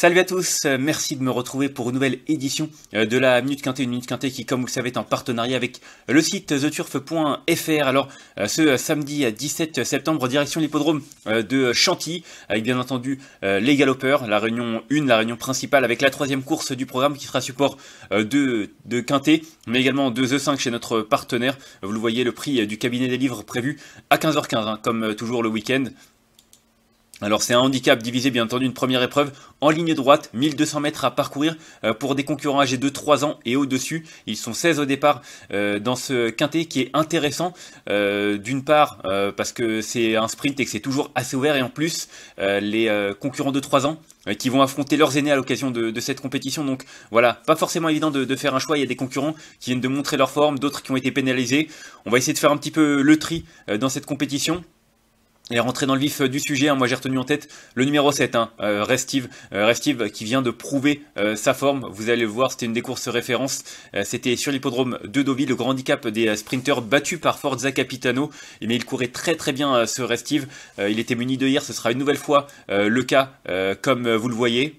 Salut à tous, euh, merci de me retrouver pour une nouvelle édition euh, de la Minute Quintée, une Minute Quintée qui, comme vous le savez, est en partenariat avec euh, le site theturf.fr. Alors, ce samedi 17 septembre, direction l'hippodrome de Chantilly, avec bien entendu les galopeurs, la réunion 1, la réunion principale, avec la troisième course du programme qui fera support de, de Quintée, mais également de The 5 chez notre partenaire. Vous le voyez, le prix du cabinet des livres prévu à 15h15, hein, comme toujours le week-end. Alors c'est un handicap divisé bien entendu une première épreuve en ligne droite, 1200 mètres à parcourir euh, pour des concurrents âgés de 3 ans et au-dessus. Ils sont 16 au départ euh, dans ce quintet qui est intéressant euh, d'une part parce que c'est un sprint et que c'est toujours assez ouvert et en plus les concurrents de 3 ans qui vont affronter leurs aînés à l'occasion de, cette compétition. Donc voilà, pas forcément évident de, de, faire un choix. Il y a des concurrents qui viennent de montrer leur forme, d'autres qui ont été pénalisés. On va essayer de faire un petit peu le tri dans cette compétition. Et rentrer dans le vif euh, du sujet, hein. moi j'ai retenu en tête le numéro 7, hein. euh, Restive, euh, Restive qui vient de prouver sa forme, vous allez le voir, c'était une des courses références, c'était sur l'hippodrome de Dovi, le grand handicap des sprinters battus par Forza Capitano, mais eh il courait très très bien ce Restive, il était muni de hier, ce sera une nouvelle fois le cas comme vous le voyez,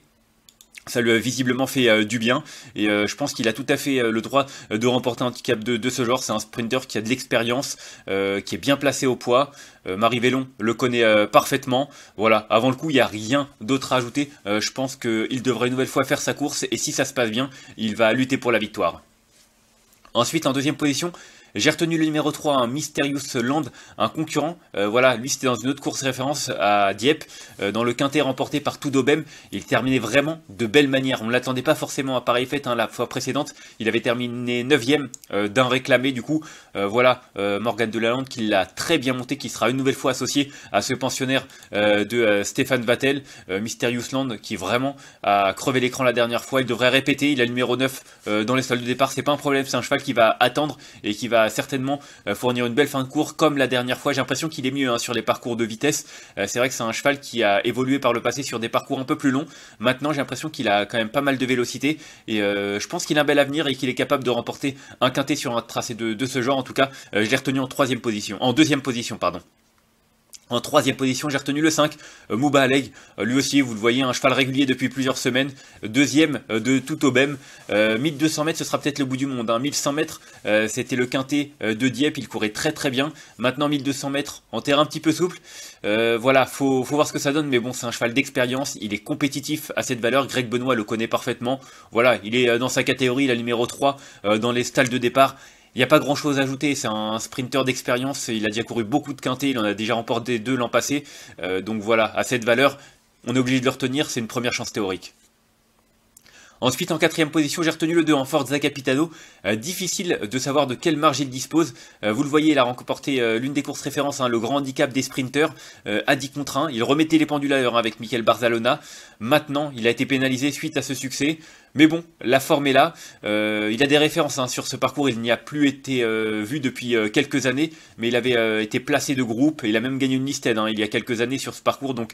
ça lui a visiblement fait euh, du bien et euh, je pense qu'il a tout à fait euh, le droit de remporter un handicap de, de ce genre. C'est un sprinter qui a de l'expérience, qui est bien placé au poids. Marie Vellon le connaît parfaitement. Voilà, avant le coup, il n'y a rien d'autre à ajouter. je pense qu'il devrait une nouvelle fois faire sa course et si ça se passe bien, il va lutter pour la victoire. Ensuite, en deuxième position, j'ai retenu le numéro 3, un Mysterious Land, un concurrent. Euh, voilà, lui c'était dans une autre course référence à Dieppe, euh, dans le quintet remporté par Tudobem Il terminait vraiment de belle manière. On ne l'attendait pas forcément à pareille fête hein, la fois précédente. Il avait terminé 9ème euh, d'un réclamé du coup. voilà, Morgane Delalande qui l'a très bien monté, qui sera une nouvelle fois associé à ce pensionnaire de Stéphane Vattel, Mysterious Land, qui vraiment a crevé l'écran la dernière fois. Il devrait répéter, il a le numéro 9 dans les salles de départ. C'est pas un problème, c'est un cheval qui va attendre et qui va certainement euh, fournir une belle fin de cours comme la dernière fois. J'ai l'impression qu'il est mieux hein, sur les parcours de vitesse. Euh, c'est vrai que c'est un cheval qui a évolué par le passé sur des parcours un peu plus longs. Maintenant, j'ai l'impression qu'il a quand même pas mal de vélocité et euh, je pense qu'il a un bel avenir et qu'il est capable de remporter un quintet sur un tracé de, de ce genre. En tout cas, je l'ai retenu en troisième position, en deuxième position, pardon. En troisième position, j'ai retenu le 5, euh, Mouba Aleg. Euh, lui aussi, vous le voyez, un cheval régulier depuis plusieurs semaines. Deuxième euh, de tout au 1200 mètres, ce sera peut-être le bout du monde. 1100 hein. mètres, c'était le quintet de Dieppe. Il courait très très bien. Maintenant, 1200 mètres en terrain un petit peu souple. voilà, faut, faut voir ce que ça donne. Mais bon, c'est un cheval d'expérience. Il est compétitif à cette valeur. Greg Benoît le connaît parfaitement. Voilà, il est dans sa catégorie, la numéro 3, dans les stalles de départ. Il n'y a pas grand chose à ajouter, c'est un sprinter d'expérience, il a déjà couru beaucoup de quintés, il en a déjà remporté deux l'an passé, euh, donc voilà, à cette valeur, on est obligé de le retenir, c'est une première chance théorique. Ensuite, en quatrième position, j'ai retenu le 2 en Forza Capitano. Euh, difficile de savoir de quelle marge il dispose. Euh, vous le voyez, il a remporté euh, l'une des courses références, hein, le grand handicap des sprinters, à 10 contre 1. Il remettait les pendules à l'heure hein, avec Michael Barzalona. Maintenant, il a été pénalisé suite à ce succès. Mais bon, la forme est là. il a des références hein, sur ce parcours. Il n'y a plus été vu depuis quelques années, mais il avait été placé de groupe. Il a même gagné une listed il y a quelques années sur ce parcours, donc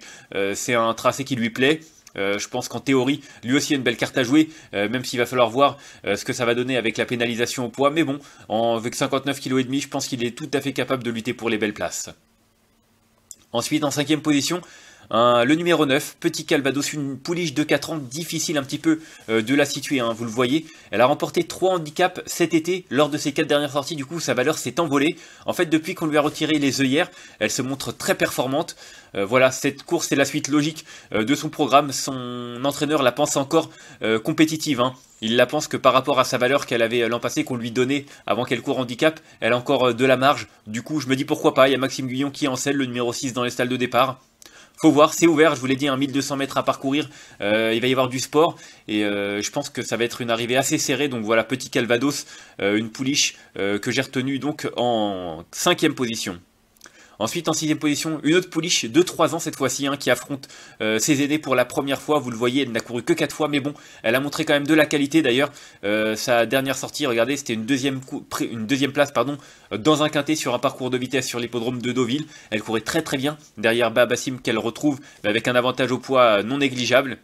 c'est un tracé qui lui plaît. Euh, je pense qu'en théorie, lui aussi a une belle carte à jouer, euh, même s'il va falloir voir euh, ce que ça va donner avec la pénalisation au poids. Mais bon, en, avec 59,5 kg, je pense qu'il est tout à fait capable de lutter pour les belles places. Ensuite, en cinquième position, le numéro 9, Petit Calvados, une pouliche de 4 ans, difficile un petit peu euh, de la situer, hein, vous le voyez. Elle a remporté 3 handicaps cet été, lors de ses 4 dernières sorties, du coup sa valeur s'est envolée. En fait, depuis qu'on lui a retiré les œillères, elle se montre très performante. Euh, voilà, cette course est la suite logique euh, de son programme. Son entraîneur la pense encore compétitive. Hein. Il la pense que par rapport à sa valeur qu'elle avait l'an passé, qu'on lui donnait avant qu'elle court handicap, elle a encore de la marge. Du coup, je me dis pourquoi pas, il y a Maxime Guyon qui est en selle, le numéro 6 dans les stalles de départ faut voir, c'est ouvert, je vous l'ai dit, 1200 hein, mètres à parcourir, euh, il va y avoir du sport, et euh, je pense que ça va être une arrivée assez serrée, donc voilà, petit Calvados, euh, une pouliche que j'ai retenue donc en cinquième position. Ensuite, en sixième position, une autre pouliche de 3 ans cette fois-ci, hein, qui affronte euh, ses aînés pour la première fois. Vous le voyez, elle n'a couru que 4 fois, mais bon, elle a montré quand même de la qualité d'ailleurs. Euh, sa dernière sortie, regardez, c'était une deuxième, une place pardon, dans un quintet sur un parcours de vitesse sur l'hippodrome de Deauville. Elle courait très très bien derrière Babassim qu'elle retrouve avec un avantage au poids euh, non négligeable.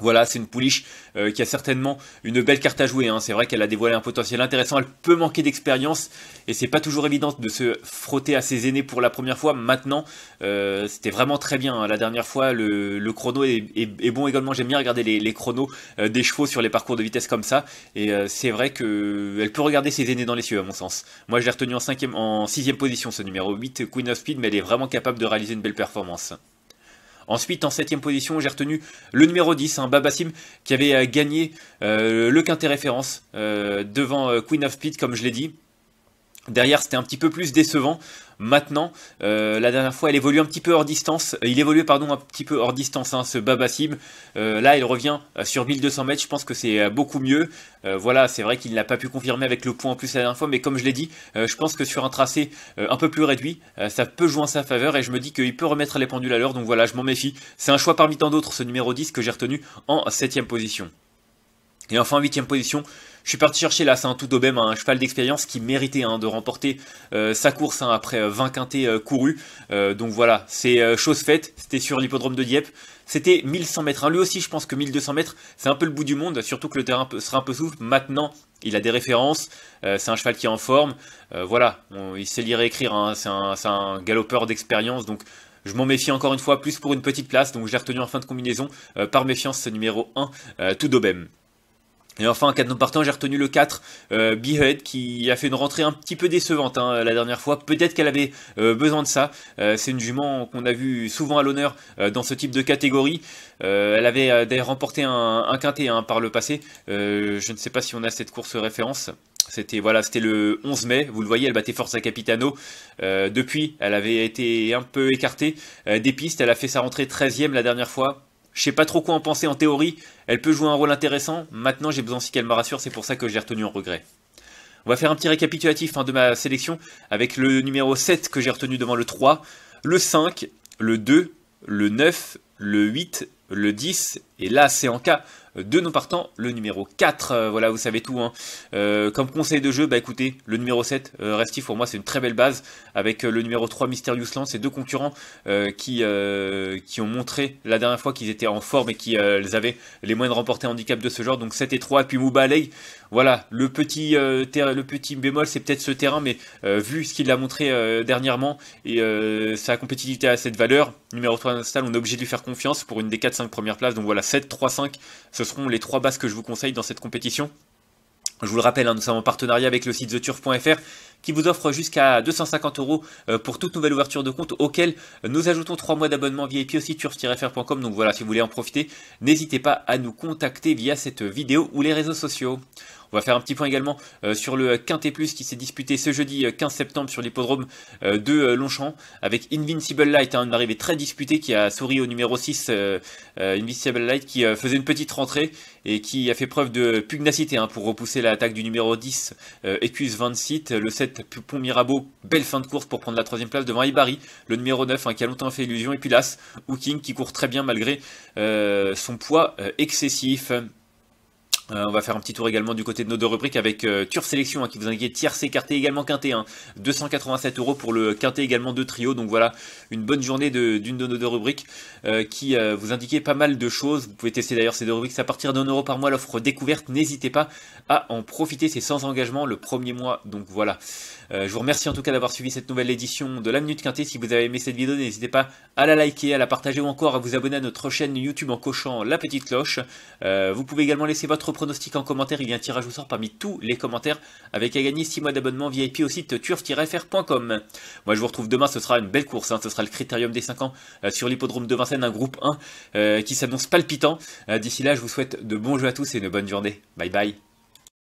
Voilà, c'est une pouliche euh, qui a certainement une belle carte à jouer. Hein. C'est vrai qu'elle a dévoilé un potentiel intéressant. Elle peut manquer d'expérience et c'est pas toujours évident de se frotter à ses aînés pour la première fois. Maintenant, euh, c'était vraiment très bien. Hein. La dernière fois, le, chrono est, bon également. J'aime bien regarder les, chronos euh, des chevaux sur les parcours de vitesse comme ça. Et c'est vrai qu'elle peut regarder ses aînés dans les cieux, à mon sens. Moi, je l'ai retenu en, cinquième, en sixième position, ce numéro 8, Queen of Speed, mais elle est vraiment capable de réaliser une belle performance. Ensuite, en 7 position, j'ai retenu le numéro 10, hein, Babassim, qui avait euh, gagné euh, le quintet référence euh, devant Queen of Pete, comme je l'ai dit. Derrière, c'était un petit peu plus décevant. Maintenant, euh, la dernière fois, elle évolue un petit peu hors distance. Euh, il évolue, pardon, un petit peu hors distance, hein, ce Babassim. Euh, là, il revient sur 1200 mètres. Je pense que c'est beaucoup mieux. voilà, c'est vrai qu'il n'a pas pu confirmer avec le point en plus la dernière fois, mais comme je l'ai dit, je pense que sur un tracé un peu plus réduit, ça peut jouer en sa faveur et je me dis qu'il peut remettre les pendules à l'heure. Donc voilà, je m'en méfie. C'est un choix parmi tant d'autres, ce numéro 10 que j'ai retenu en 7 position. Et enfin, 8 huitième position, je suis parti chercher là, c'est un tout d'obem, un cheval d'expérience qui méritait hein, de remporter euh, sa course hein, après 20 euh, quintés euh, courus. donc voilà, c'est chose faite, c'était sur l'hippodrome de Dieppe. C'était 1100 mètres. Hein, lui aussi, je pense que 1200 mètres, c'est un peu le bout du monde, surtout que le terrain sera un peu souple. Maintenant, il a des références, c'est un cheval qui est en forme. voilà, il sait lire et écrire, c'est un, galopeur d'expérience, donc je m'en méfie encore une fois, plus pour une petite place, donc j'ai retenu en fin de combinaison. par méfiance, ce numéro 1, tout d'obem. Et enfin, en cas de non partant, j'ai retenu le 4, euh, Behead, qui a fait une rentrée un petit peu décevante hein, la dernière fois. Peut-être qu'elle avait euh, besoin de ça. Euh, c'est une jument qu'on a vu souvent à l'honneur dans ce type de catégorie. elle avait d'ailleurs remporté un, un quintet hein, par le passé. je ne sais pas si on a cette course référence. C'était voilà, c'était le 11 mai. Vous le voyez, elle battait force à Capitano. depuis, elle avait été un peu écartée des pistes. Elle a fait sa rentrée 13e la dernière fois je sais pas trop quoi en penser en théorie. Elle peut jouer un rôle intéressant. Maintenant, j'ai besoin si qu'elle me rassure. C'est pour ça que j'ai retenu en regret. On va faire un petit récapitulatif hein, de ma sélection avec le numéro 7 que j'ai retenu devant le 3, le 5, le 2, le 9, le 8, le 10 et là, c'est en cas de non partant, le numéro 4. Euh, voilà, vous savez tout. Hein. Euh, comme conseil de jeu, bah écoutez, le numéro 7, euh, Restif, pour moi, c'est une très belle base. Avec le numéro 3, Mysterious Land, ces deux concurrents qui, qui ont montré la dernière fois qu'ils étaient en forme et qu'ils avaient les moyens de remporter handicap de ce genre. Donc 7 et 3, puis puis Alley, Voilà, le petit, le petit bémol, c'est peut-être ce terrain, mais vu ce qu'il a montré dernièrement et sa compétitivité à cette valeur, numéro 3 install, on est obligé de lui faire confiance pour une des 4-5 premières places. Donc voilà, 7, 3, 5. Ce seront les trois bases que je vous conseille dans cette compétition. Je vous le rappelle, hein, nous sommes en partenariat avec le site theturf.fr qui vous offre jusqu'à 250 euros euh, pour toute nouvelle ouverture de compte auquel euh, nous ajoutons 3 mois d'abonnement via aussi turf-fr.com. Donc voilà, si vous voulez en profiter, n'hésitez pas à nous contacter via cette vidéo ou les réseaux sociaux. On va faire un petit point également euh, sur le Quintet Plus qui s'est disputé ce jeudi 15 euh, septembre sur l'hippodrome euh, de Longchamp avec Invincible Light, un hein, une très disputée qui a souri au numéro 6 Invincible Light qui faisait une petite rentrée et qui a fait preuve de pugnacité hein, pour repousser l'attaque du numéro 10 Ecus 26, le 7 Pont Mirabeau, belle fin de course pour prendre la troisième place devant Ibarri, le numéro 9 hein, qui a longtemps fait illusion et puis l'As Hooking qui court très bien malgré son poids excessif. Euh, on va faire un petit tour également du côté de nos deux rubriques avec euh, Turf Sélection hein, qui vous indiquait tiercé, écarté également quinté. 287 hein. euros pour le quinté également de trio. Donc voilà, une bonne journée d'une de, nos deux rubriques euh, qui vous indiquait pas mal de choses. Vous pouvez tester d'ailleurs ces deux rubriques à partir d'un euro par mois. L'offre découverte, n'hésitez pas à en profiter. C'est sans engagement le premier mois. Donc voilà. je vous remercie en tout cas d'avoir suivi cette nouvelle édition de la Minute Quintée. Si vous avez aimé cette vidéo, n'hésitez pas à la liker, à la partager ou encore à vous abonner à notre chaîne YouTube en cochant la petite cloche. vous pouvez également laisser votre pronostic en commentaire, il y a un tirage au sort parmi tous les commentaires avec à gagner 6 mois d'abonnement VIP au site turf-fr.com. Moi je vous retrouve demain, ce sera une belle course, hein. ce sera le critérium des 5 ans euh, sur l'hippodrome de Vincennes, un groupe 1 euh, qui s'annonce palpitant. Euh, d'ici là, je vous souhaite de bons jeux à tous et une bonne journée. Bye bye.